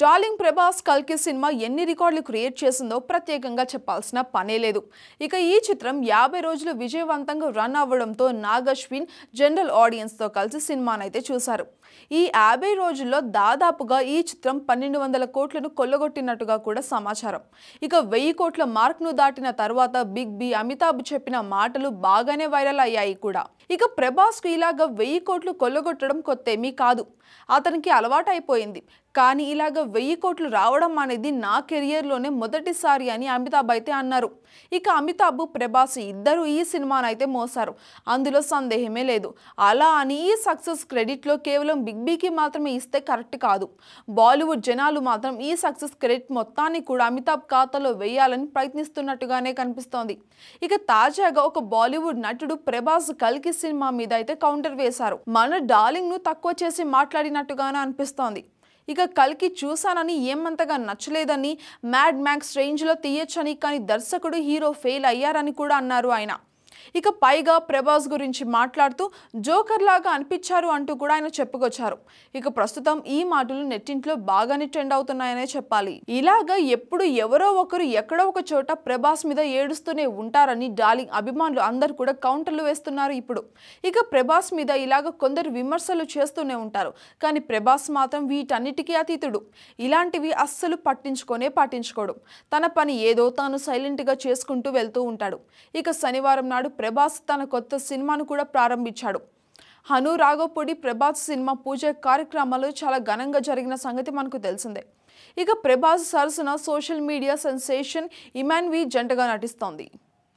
darling Prabhas కల్కి cinema ఎన్ని రికార్డులు క్రియేట్ చేసిందో ప్రత్యేకంగా చెప్పాల్సిన పనే లేదు ఇక ఈ చిత్రం యాభై రోజులు విజయవంతంగా రన్ అవ్వడంతో నాగశ్విన్ జనరల్ ఆడియన్స్తో కలిసి సినిమానైతే చూశారు ఈ యాభై రోజుల్లో దాదాపుగా ఈ చిత్రం పన్నెండు వందల కోట్లను కొల్లగొట్టినట్టుగా కూడా సమాచారం ఇక వెయ్యి కోట్ల మార్క్ను దాటిన తర్వాత బిగ్ బి అమితాబ్ చెప్పిన మాటలు బాగానే వైరల్ అయ్యాయి కూడా ఇక ప్రభాస్కు ఇలాగా వెయ్యి కోట్లు కొల్లగొట్టడం కొత్తేమీ కాదు అతనికి అలవాటైపోయింది కానీ ఇలాగ వెయ్యి కోట్లు రావడం అనేది నా కెరియర్లోనే మొదటిసారి అని అమితాబ్ అయితే అన్నారు ఇక అమితాబ్ ప్రభాస్ ఇద్దరు ఈ సినిమానైతే మోసారు అందులో సందేహమే లేదు అలా అని ఈ సక్సెస్ క్రెడిట్లో కేవలం బిగ్ బీకి మాత్రమే ఇస్తే కరెక్ట్ కాదు బాలీవుడ్ జనాలు మాత్రం ఈ సక్సెస్ క్రెడిట్ మొత్తాన్ని కూడా అమితాబ్ ఖాతాలో వేయాలని ప్రయత్నిస్తున్నట్టుగానే కనిపిస్తోంది ఇక తాజాగా ఒక బాలీవుడ్ నటుడు ప్రభాస్ కల్కి సినిమా మీద అయితే కౌంటర్ వేశారు మన డార్లింగ్ను తక్కువ చేసి మాట్లాడి మాట్లాడినట్టుగానే అనిపిస్తోంది ఇక కల్కి చూశానని ఏమంతగా నచ్చలేదని మ్యాడ్ మ్యాక్స్ రేంజ్లో తీయొచ్చని కానీ దర్శకుడు హీరో ఫెయిల్ అయ్యారని కూడా అన్నారు ఆయన ఇక పైగా ప్రభాస్ గురించి మాట్లాడుతూ జోకర్ లాగా అనిపించారు అంటూ కూడా ఆయన చెప్పుకొచ్చారు ఇక ప్రస్తుతం ఈ మాటలు నెట్టింట్లో బాగానే ట్రెండ్ అవుతున్నాయనే చెప్పాలి ఇలాగా ఎప్పుడు ఎవరో ఒకరు ఎక్కడో ఒక చోట ప్రభాస్ మీద ఏడుస్తూనే ఉంటారని డార్లింగ్ అభిమానులు అందరు కూడా కౌంటర్లు వేస్తున్నారు ఇప్పుడు ఇక ప్రభాస్ మీద ఇలాగ కొందరు విమర్శలు చేస్తూనే ఉంటారు కానీ ప్రభాస్ మాత్రం వీటన్నిటికీ అతీతుడు ఇలాంటివి అస్సలు పట్టించుకొనే పాటించుకోడు తన పని ఏదో తాను సైలెంట్గా చేసుకుంటూ వెళ్తూ ఉంటాడు ఇక శనివారం నాడు ప్రభాస్ తన కొత్త సినిమాను కూడా ప్రారంభించాడు హను రాఘవపూడి ప్రభాస్ సినిమా పూజ కార్యక్రమాలు చాలా ఘనంగా జరిగిన సంగతి మనకు తెలిసిందే ఇక ప్రభాస్ సరసన సోషల్ మీడియా సెన్సేషన్ ఇమాన్వి జంటగా నటిస్తోంది